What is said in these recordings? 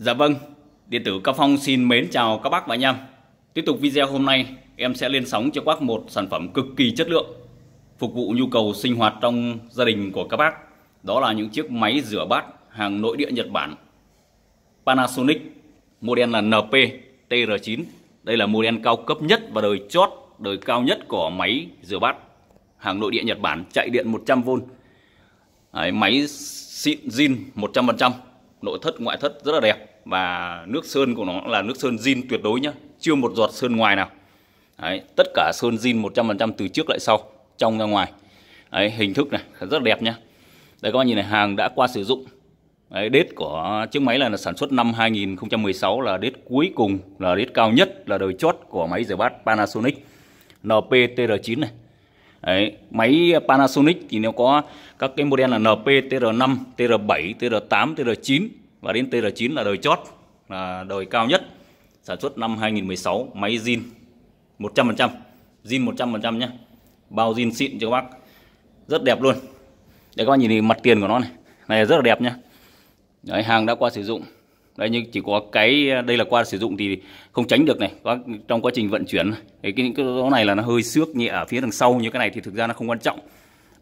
Dạ vâng, điện tử Cao Phong xin mến chào các bác và anh em. Tiếp tục video hôm nay, em sẽ lên sóng cho các bác một sản phẩm cực kỳ chất lượng, phục vụ nhu cầu sinh hoạt trong gia đình của các bác. Đó là những chiếc máy rửa bát hàng nội địa Nhật Bản Panasonic, model là NP TR9. Đây là model cao cấp nhất và đời chót, đời cao nhất của máy rửa bát hàng nội địa Nhật Bản chạy điện 100V. Đấy, máy xịn zin 100% nội thất ngoại thất rất là đẹp và nước sơn của nó là nước sơn zin tuyệt đối nhá chưa một giọt sơn ngoài nào Đấy, tất cả sơn zin 100% từ trước lại sau trong ra ngoài Đấy, hình thức này rất đẹp nhá đây các bạn nhìn này hàng đã qua sử dụng Đấy, đết của chiếc máy là sản xuất năm 2016 là đết cuối cùng là đết cao nhất là đời chót của máy rửa bát Panasonic NPTR9 này Đấy, máy Panasonic thì nó có các cái model là NP, TR5, TR7, TR8, TR9 và đến TR9 là đời chót là đời cao nhất sản xuất năm 2016 máy zin 100% zin 100% nhé bao zin xịn cho các bác rất đẹp luôn để các bác nhìn thì mặt tiền của nó này này rất là đẹp nhá đấy, hàng đã qua sử dụng đây nhưng chỉ có cái đây là qua sử dụng thì không tránh được này có trong quá trình vận chuyển cái cái chỗ này là nó hơi xước nhẹ ở phía đằng sau như cái này thì thực ra nó không quan trọng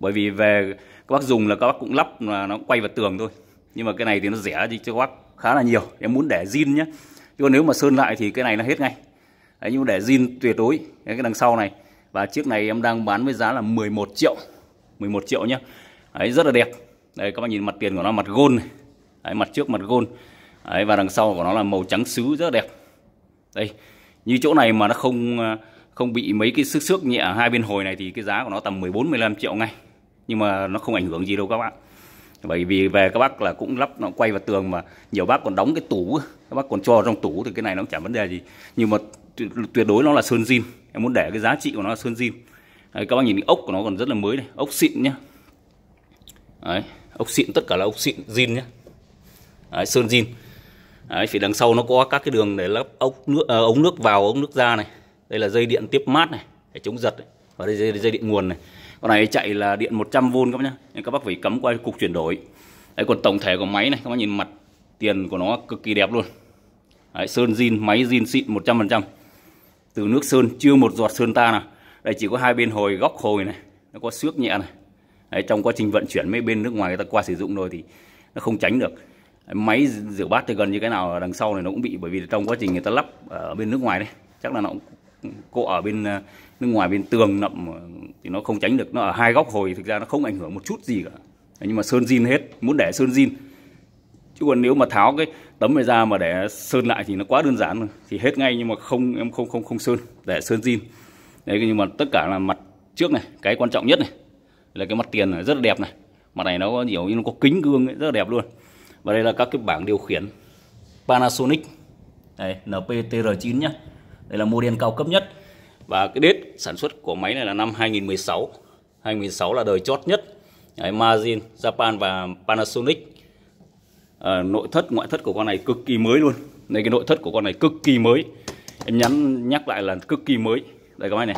bởi vì về các bác dùng là các bác cũng lắp là nó quay vào tường thôi nhưng mà cái này thì nó rẻ đi cho bác khá là nhiều em muốn để zin nhé chứ còn nếu mà sơn lại thì cái này nó hết ngay đấy, nhưng để zin tuyệt đối đấy, cái đằng sau này và chiếc này em đang bán với giá là 11 triệu 11 triệu nhé đấy rất là đẹp đây các bạn nhìn mặt tiền của nó mặt gôn này. Đấy, mặt trước mặt gôn đấy, và đằng sau của nó là màu trắng sứ rất đẹp đây như chỗ này mà nó không ờ, không bị mấy cái sức xước nhẹ hai bên hồi này thì cái giá của nó tầm 14 15 triệu ngay nhưng mà nó không ảnh hưởng gì đâu các bạn bởi vì về các bác là cũng lắp nó quay vào tường mà nhiều bác còn đóng cái tủ các bác còn cho trong tủ thì cái này nó cũng chẳng vấn đề gì nhưng mà tuyệt đối nó là sơn zin em muốn để cái giá trị của nó là sơn zin các bác nhìn ốc của nó còn rất là mới này ốc xịn nhá Đấy, ốc xịn tất cả là ốc xịn zin nhá Đấy, sơn zin Đấy, phía đằng sau nó có các cái đường để lắp ốc nước à, ống nước vào ống nước ra này đây là dây điện tiếp mát này để chống giật này. và đây dây, dây điện nguồn này con này chạy là điện 100V các bác nhá nên các bác phải cấm qua cục chuyển đổi đấy còn tổng thể của máy này các bác nhìn mặt tiền của nó cực kỳ đẹp luôn đấy, sơn zin máy zin xịn 100% từ nước sơn chưa một giọt sơn ta nào đây chỉ có hai bên hồi góc hồi này nó có xước nhẹ này đấy, trong quá trình vận chuyển mấy bên nước ngoài người ta qua sử dụng rồi thì nó không tránh được máy rửa bát thì gần như cái nào đằng sau này nó cũng bị bởi vì trong quá trình người ta lắp ở bên nước ngoài đấy chắc là nó cũng cô ở bên ờ, nước ngoài bên tường nậm ờ, thì nó không tránh được nó ở hai góc hồi thực ra nó không ảnh hưởng một chút gì cả nhưng mà sơn zin hết muốn để sơn zin chứ còn nếu mà tháo cái tấm này ra mà để sơn lại thì nó quá đơn giản rồi thì hết ngay nhưng mà không em không không không sơn để sơn zin đấy nhưng mà tất cả là mặt trước này cái quan trọng nhất này là cái mặt tiền này rất là đẹp này mặt này nó có nhiều nhưng nó có kính gương ấy, rất là đẹp luôn và đây là các cái bảng điều khiển Panasonic đây NPTR9 nhá đây là mô đen cao cấp nhất và cái đế sản xuất của máy này là năm 2016 2016 là đời chót nhất Đấy, Margin, Japan và Panasonic à, nội thất ngoại thất của con này cực kỳ mới luôn đây cái nội thất của con này cực kỳ mới em nhắn nhắc lại là cực kỳ mới đây các bác này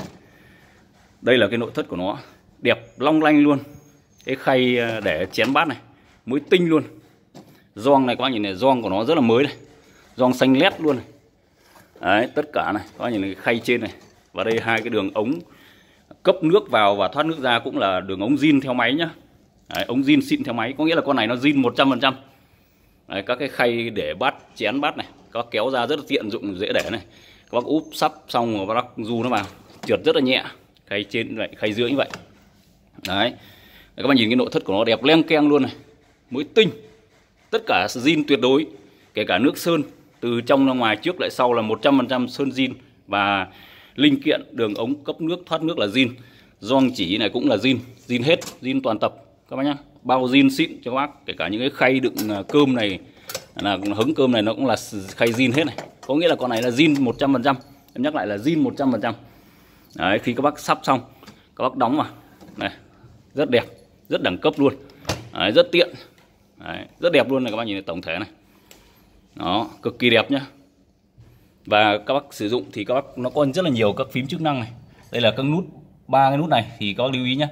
đây là cái nội thất của nó đẹp long lanh luôn cái khay ờ, để chén bát này mới tinh luôn Doang này các bác nhìn này doang của nó rất là mới này doang xanh lét luôn này Đấy, tất cả này các nhìn cái khay trên này và đây hai cái đường ống cấp nước vào và thoát nước ra cũng là đường ống zin theo máy nhá Đấy, ống zin xịn theo máy có nghĩa là con này nó zin 100% Đấy, các cái khay để bát chén bát này có kéo ra rất là tiện dụng dễ để này các bác úp sắp xong rồi bác du nó vào trượt rất là nhẹ khay trên vậy khay dưới như vậy đấy các bạn nhìn cái nội thất của nó đẹp leng keng luôn này mới tinh tất cả zin tuyệt đối kể cả nước sơn từ trong ra ngoài trước lại sau là 100% sơn zin và linh kiện đường ống cấp nước thoát nước là zin gioăng chỉ này cũng là zin zin hết zin toàn tập các bác nhá bao zin xịn cho các bác kể cả những cái khay đựng à, cơm này là hứng cơm này nó cũng là khay zin hết này có nghĩa là con này là zin 100% em nhắc lại là zin 100% đấy khi các bác sắp xong các bác đóng vào này rất đẹp rất đẳng cấp luôn đấy, rất tiện đấy, rất đẹp luôn này các bác nhìn tổng thể này đó, cực kỳ đẹp nhá. Và các bác sử dụng thì các bác nó có rất là nhiều các phím chức năng này. Đây là các nút ba cái nút này thì các bác lưu ý nhá.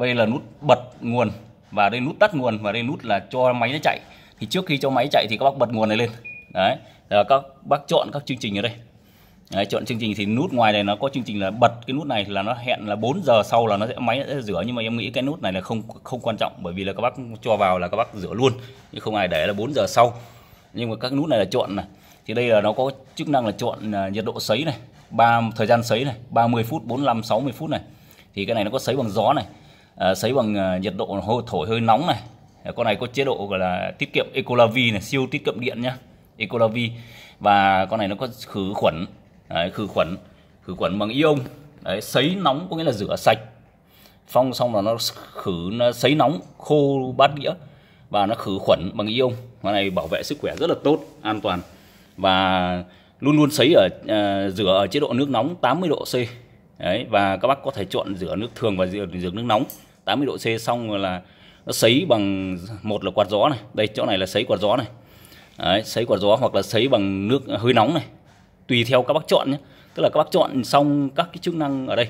Đây là nút bật nguồn và đây nút tắt nguồn và đây nút là cho máy nó chạy. Thì trước khi cho máy chạy thì các bác bật nguồn này lên. Đấy, là các bác chọn các chương trình ở đây. Đấy, chọn chương trình thì nút ngoài này nó có chương trình là bật cái nút này là nó hẹn là 4 giờ sau là nó sẽ máy sẽ rửa nhưng mà em nghĩ cái nút này là không không quan trọng bởi vì là các bác cho vào là các bác rửa luôn nhưng không ai để là 4 giờ sau nhưng mà các nút này là chọn này thì đây là nó có chức năng là chọn à, nhiệt độ sấy này ba thời gian sấy này 30 phút 45 60 phút này thì cái này nó có sấy bằng gió này à, sấy bằng à, nhiệt độ hơi thổi hơi nóng này con này có chế độ gọi là tiết kiệm ecolavi này siêu tiết kiệm điện nhá ecolavi và con này nó có khử khuẩn đấy, khử khuẩn khử khuẩn bằng ion đấy, sấy nóng có nghĩa là rửa sạch phong xong là nó khử sấy nóng khô bát đĩa và nó khử khuẩn bằng ion con này bảo vệ sức khỏe rất là tốt an toàn và luôn luôn sấy ở uh, rửa ở chế độ nước nóng 80 độ C đấy và các bác có thể chọn rửa nước thường và rửa, rửa nước nóng 80 độ C xong rồi là nó sấy bằng một là quạt gió này đây chỗ này là sấy quạt gió này đấy, sấy quạt gió hoặc là sấy bằng nước hơi nóng này tùy theo các bác chọn nhé tức là các bác chọn xong các cái chức năng ở đây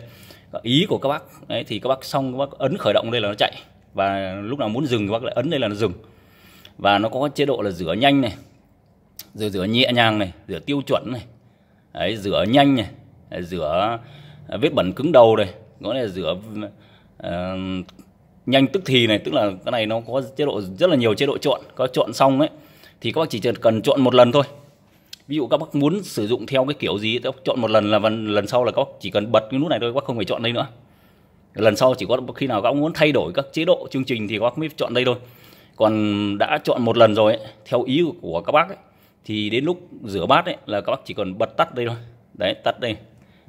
ý của các bác đấy, thì các bác xong các bác ấn khởi động đây là nó chạy và lúc nào muốn dừng thì bác lại ấn đây là nó dừng và nó có chế độ là rửa nhanh này rồi rửa nhẹ nhàng này rửa tiêu chuẩn này Đấy, rửa nhanh này rửa à, vết bẩn cứng đầu này có là rửa uh, nhanh tức thì này tức là cái này nó có chế độ rất là nhiều chế độ chọn có chọn xong ấy thì các bác chỉ cần chọn một lần thôi ví dụ các bác muốn sử dụng theo cái kiểu gì các bác chọn một lần là lần sau là các bác chỉ cần bật cái nút này thôi các bác không phải chọn đây nữa lần sau chỉ có khi nào các ông muốn thay đổi các chế độ chương trình thì các bác mới chọn đây thôi còn đã chọn một lần rồi ấy, theo ý của các bác ấy, thì đến lúc rửa bát ấy, là các bác chỉ cần bật tắt đây thôi đấy tắt đây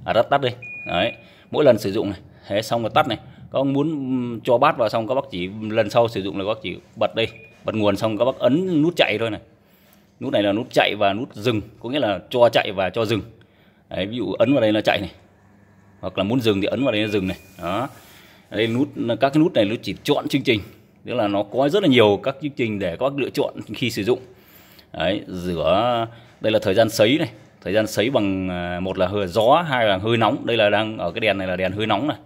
à tắt tắt đây đấy mỗi lần sử dụng này thế xong rồi tắt này các ông muốn cho bát vào xong các bác chỉ lần sau sử dụng là các bác chỉ bật đây bật nguồn xong các bác ấn nút chạy thôi này nút này là nút chạy và nút dừng có nghĩa là cho chạy và cho dừng đấy, ví dụ ấn vào đây là chạy này hoặc là muốn dừng thì ấn vào đây nó dừng này đó đây nút các cái nút này nó chỉ chọn chương trình tức là nó có rất là nhiều các chương trình để có lựa chọn khi sử dụng đấy rửa đây là thời gian sấy này thời gian sấy bằng à, một là hơi gió hai là hơi nóng đây là đang ở cái đèn này là đèn hơi nóng này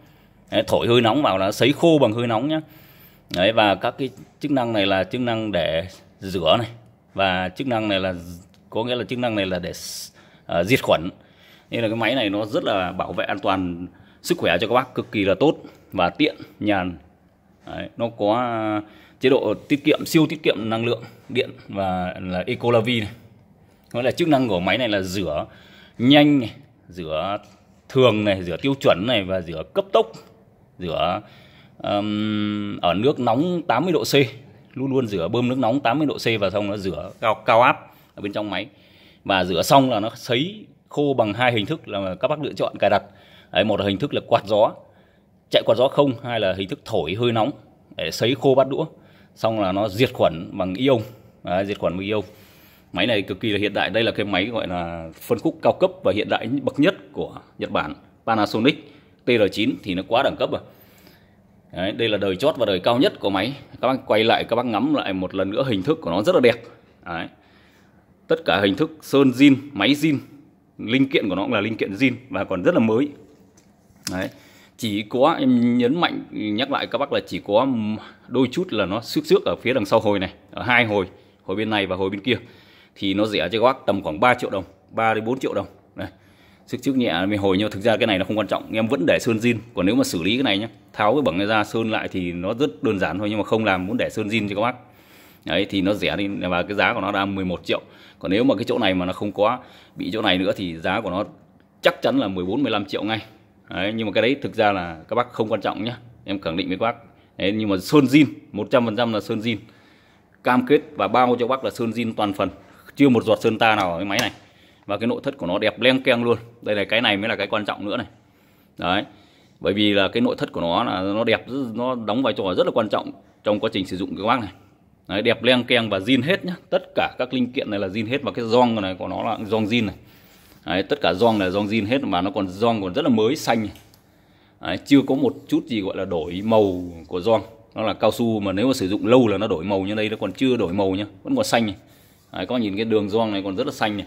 đấy, thổi hơi nóng vào là sấy khô bằng hơi nóng nhá đấy và các cái chức năng này là chức năng để rửa này và chức năng này là có nghĩa là chức năng này là để uh, diệt khuẩn nên là cái máy này nó rất là bảo vệ an toàn sức khỏe cho các bác cực kỳ là tốt và tiện nhàn Đấy, nó có chế độ tiết kiệm siêu tiết kiệm năng lượng điện và là Ecolavi này nó là chức năng của máy này là rửa nhanh này, rửa thường này rửa tiêu chuẩn này và rửa cấp tốc rửa um, ở nước nóng 80 độ C luôn luôn rửa bơm nước nóng 80 độ C và xong nó rửa cao cao áp ở bên trong máy và rửa xong là nó sấy khô bằng hai hình thức là các bác lựa chọn cài đặt đấy, một là hình thức là quạt gió chạy quạt gió không hay là hình thức thổi hơi nóng để sấy khô bát đũa xong là nó diệt khuẩn bằng ion đấy, diệt khuẩn bằng ion máy này cực kỳ là hiện đại đây là cái máy gọi là phân khúc cao cấp và hiện đại bậc nhất của Nhật Bản Panasonic TR9 thì nó quá đẳng cấp rồi Đấy, đây là đời chót và đời cao nhất của máy các bác quay lại các bác ngắm lại một lần nữa hình thức của nó rất là đẹp Đấy. tất cả hình thức sơn zin máy zin linh kiện của nó cũng là linh kiện zin và còn rất là mới đấy chỉ có em nhấn mạnh nhắc lại các bác là chỉ có đôi chút là nó xước xước ở phía đằng sau hồi này ở hai hồi hồi bên này và hồi bên kia thì nó rẻ cho các bác tầm khoảng 3 triệu đồng 3 đến 4 triệu đồng đấy sức trước nhẹ mình hồi nhưng thực ra cái này nó không quan trọng em vẫn để sơn zin còn nếu mà xử lý cái này nhé tháo cái bẩn ra sơn lại thì nó rất đơn giản thôi nhưng mà không làm muốn để sơn zin cho các bác đấy thì nó rẻ đi và cái giá của nó đang 11 triệu còn nếu mà cái chỗ này mà nó không có bị chỗ này nữa thì giá của nó chắc chắn là 14 15 triệu ngay đấy, nhưng mà cái đấy thực ra là các bác không quan trọng nhá em khẳng định với các bác đấy, nhưng mà sơn zin 100% là sơn zin cam kết và bao cho bác là sơn zin toàn phần chưa một giọt sơn ta nào ở cái máy này và cái nội thất của nó đẹp leng keng luôn đây là cái này mới là cái quan trọng nữa này đấy bởi vì là cái nội thất của nó là nó đẹp nó đóng vai trò rất là quan trọng trong quá trình sử dụng cái bác này Đấy, đẹp len keng và zin hết nhá tất cả các linh kiện này là zin hết và cái rong này của nó là rong zin này Đấy, tất cả rong là rong zin hết mà nó còn rong còn rất là mới xanh Đấy, chưa có một chút gì gọi là đổi màu của rong nó là cao su mà nếu mà sử dụng lâu là nó đổi màu như đây nó còn chưa đổi màu nhá vẫn còn xanh này. Đấy, có nhìn cái đường rong này còn rất là xanh này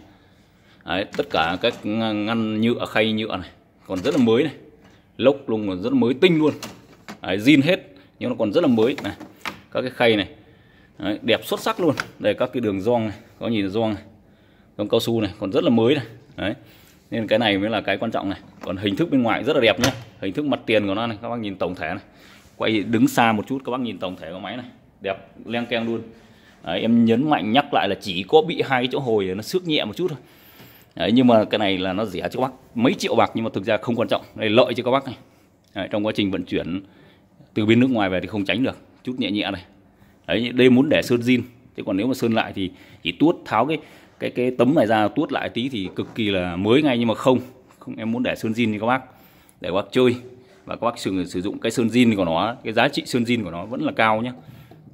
Đấy, tất cả các ngăn nhựa khay nhựa này còn rất là mới này lốc luôn còn rất là mới tinh luôn Đấy, zin hết nhưng nó còn rất là mới này các cái khay này Đấy, đẹp xuất sắc luôn đây các cái đường rong này có nhìn rong này rong cao su này còn rất là mới này đấy nên cái này mới là cái quan trọng này còn hình thức bên ngoài rất là đẹp nhé hình thức mặt tiền của nó này các bác nhìn tổng thể này quay đứng xa một chút các bác nhìn tổng thể của máy này đẹp leng keng luôn đấy, em nhấn mạnh nhắc lại là chỉ có bị hai chỗ hồi nó xước nhẹ một chút thôi đấy, nhưng mà cái này là nó rẻ cho các bác mấy triệu bạc nhưng mà thực ra không quan trọng đây lợi cho các bác này đấy, trong quá trình vận chuyển từ bên nước ngoài về thì không tránh được chút nhẹ nhẹ này đấy đây muốn để sơn zin chứ còn nếu mà sơn lại thì chỉ tuốt tháo cái cái cái tấm này ra tuốt lại tí thì cực kỳ là mới ngay nhưng mà không không em muốn để sơn zin thì các bác để các bác chơi và các bác sử, sử dụng cái sơn zin của nó cái giá trị sơn zin của nó vẫn là cao nhá,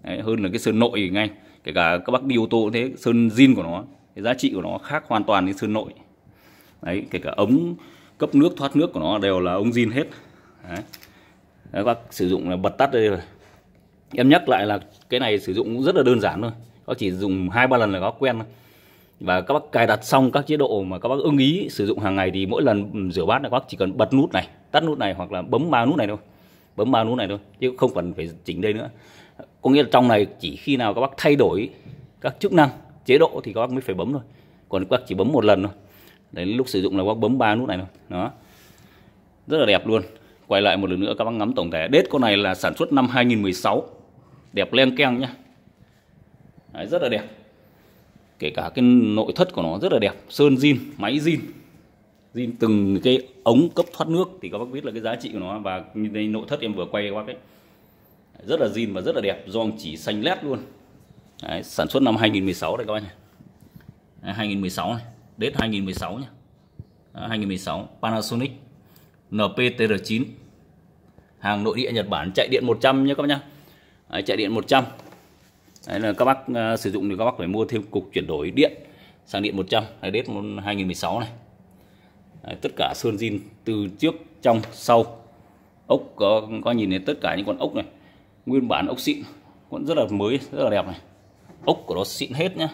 Đấy, hơn là cái sơn nội ngay kể cả các bác đi ô tô thế sơn zin của nó cái giá trị của nó khác hoàn toàn với sơn nội đấy kể cả ống cấp nước thoát nước của nó đều là ống zin hết đấy. Đấy, các bác sử dụng là bật tắt đây rồi em nhắc lại là cái này sử dụng rất là đơn giản thôi nó chỉ dùng hai ba lần là có quen thôi và các bác cài đặt xong các chế độ mà các bác ưng ý sử dụng hàng ngày thì mỗi lần rửa bát là các bác chỉ cần bật nút này tắt nút này hoặc là bấm ba nút này thôi bấm ba nút này thôi chứ không cần phải chỉnh đây nữa có nghĩa là trong này chỉ khi nào các bác thay đổi các chức năng chế độ thì các bác mới phải bấm thôi còn các bác chỉ bấm một lần thôi đấy lúc sử dụng là các bác bấm ba nút này thôi đó rất là đẹp luôn quay lại một lần nữa các bác ngắm tổng thể đết con này là sản xuất năm 2016 đẹp len keng nhá Đấy, rất là đẹp kể cả cái nội thất của nó rất là đẹp sơn zin máy zin zin từng cái ống cấp thoát nước thì các bác biết là cái giá trị của nó và như đây nội thất em vừa quay qua cái rất là zin và rất là đẹp do chỉ xanh lét luôn Đấy, sản xuất năm 2016 đây các bác này 2016 này đến 2016 nhá, 2016 Panasonic NPTR9 hàng nội địa Nhật Bản chạy điện 100 nhé các bác nhá Đấy, chạy điện 100 Đấy là các bác uh, sử dụng thì các bác phải mua thêm cục chuyển đổi điện sang điện 100 hay đết 2016 này Đấy, tất cả sơn zin từ trước trong sau ốc có có nhìn thấy tất cả những con ốc này nguyên bản ốc xịn cũng rất là mới rất là đẹp này ốc của nó xịn hết nhá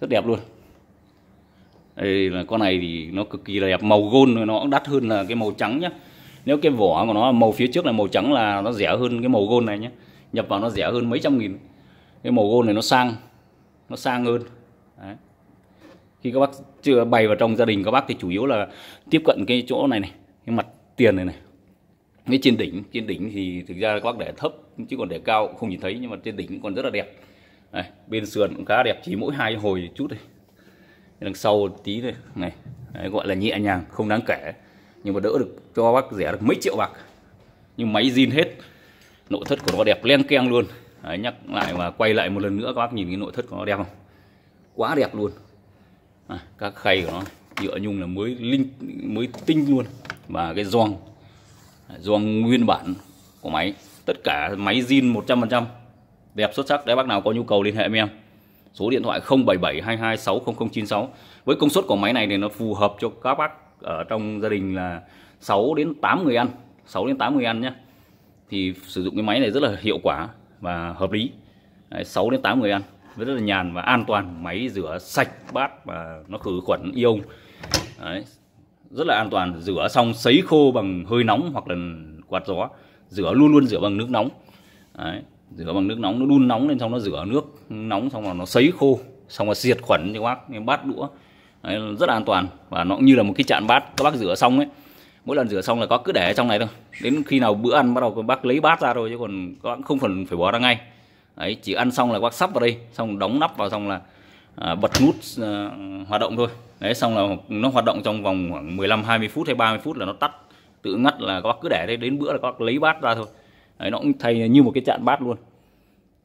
rất đẹp luôn đây là con này thì nó cực kỳ là đẹp màu gôn nó cũng đắt hơn là cái màu trắng nhá nếu cái vỏ của nó màu phía trước là màu trắng là nó rẻ hơn cái màu gold này nhé nhập vào nó rẻ hơn mấy trăm nghìn cái màu gold này nó sang nó sang hơn Đấy. khi các bác chưa bày vào trong gia đình các bác thì chủ yếu là tiếp cận cái chỗ này này cái mặt tiền này này cái trên đỉnh trên đỉnh thì thực ra các bác để thấp chứ còn để cao cũng không nhìn thấy nhưng mà trên đỉnh còn rất là đẹp này, bên sườn cũng khá đẹp chỉ mỗi hai hồi chút thôi đằng sau tí đây này Đấy, gọi là nhẹ nhàng không đáng kể nhưng mà đỡ được cho bác rẻ được mấy triệu bạc nhưng máy zin hết nội thất của nó đẹp len keng luôn Đấy, nhắc lại và quay lại một lần nữa các bác nhìn cái nội thất của nó đẹp không quá đẹp luôn à, các khay của nó nhựa nhung là mới linh mới tinh luôn và cái giòn giòn nguyên bản của máy tất cả máy zin 100% đẹp xuất sắc đấy bác nào có nhu cầu liên hệ với em số điện thoại 077 22 600096 với công suất của máy này thì nó phù hợp cho các bác ở trong gia đình là 6 đến 8 người ăn 6 đến 8 người ăn nhé thì sử dụng cái máy này rất là hiệu quả và hợp lý Đấy, 6 đến 8 người ăn rất là nhàn và an toàn máy rửa sạch bát và nó khử khuẩn ion Đấy, rất là an toàn rửa xong sấy khô bằng hơi nóng hoặc là quạt gió rửa luôn luôn rửa bằng nước nóng Đấy, rửa bằng nước nóng nó đun nóng lên xong nó rửa nước nóng xong là nó sấy khô xong là diệt khuẩn cho bác bát đũa Đấy, rất là an toàn và nó cũng như là một cái chạn bát các bác rửa xong ấy mỗi lần rửa xong là có cứ để trong này thôi đến khi nào bữa ăn bắt đầu các bác lấy bát ra rồi chứ còn các bác không cần phải bỏ ra ngay Đấy, chỉ ăn xong là các bác sắp vào đây xong đóng nắp vào xong là à, bật nút à, hoạt động thôi đấy xong là nó hoạt động trong vòng khoảng 15 20 phút hay 30 phút là nó tắt tự ngắt là các bác cứ để đấy đến bữa là các bác lấy bát ra thôi đấy, nó cũng thay như một cái chạn bát luôn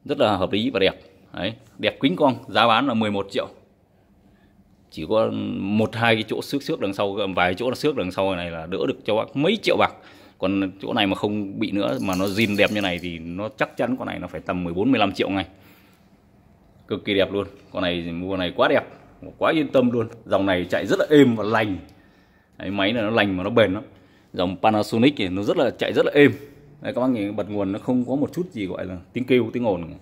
rất là hợp lý và đẹp đấy đẹp kính con giá bán là 11 triệu chỉ có một hai cái chỗ xước xước đằng sau vài chỗ nó xước đằng sau này là đỡ được cho bác mấy triệu bạc còn chỗ này mà không bị nữa mà nó zin đẹp như này thì nó chắc chắn con này nó phải tầm 14 15 triệu ngay cực kỳ đẹp luôn con này mua này quá đẹp quá yên tâm luôn dòng này chạy rất là êm và lành Đấy, máy này nó lành mà nó bền lắm dòng Panasonic thì nó rất là chạy rất là êm Đấy, các bác nhìn bật nguồn nó không có một chút gì gọi là tiếng kêu tiếng ồn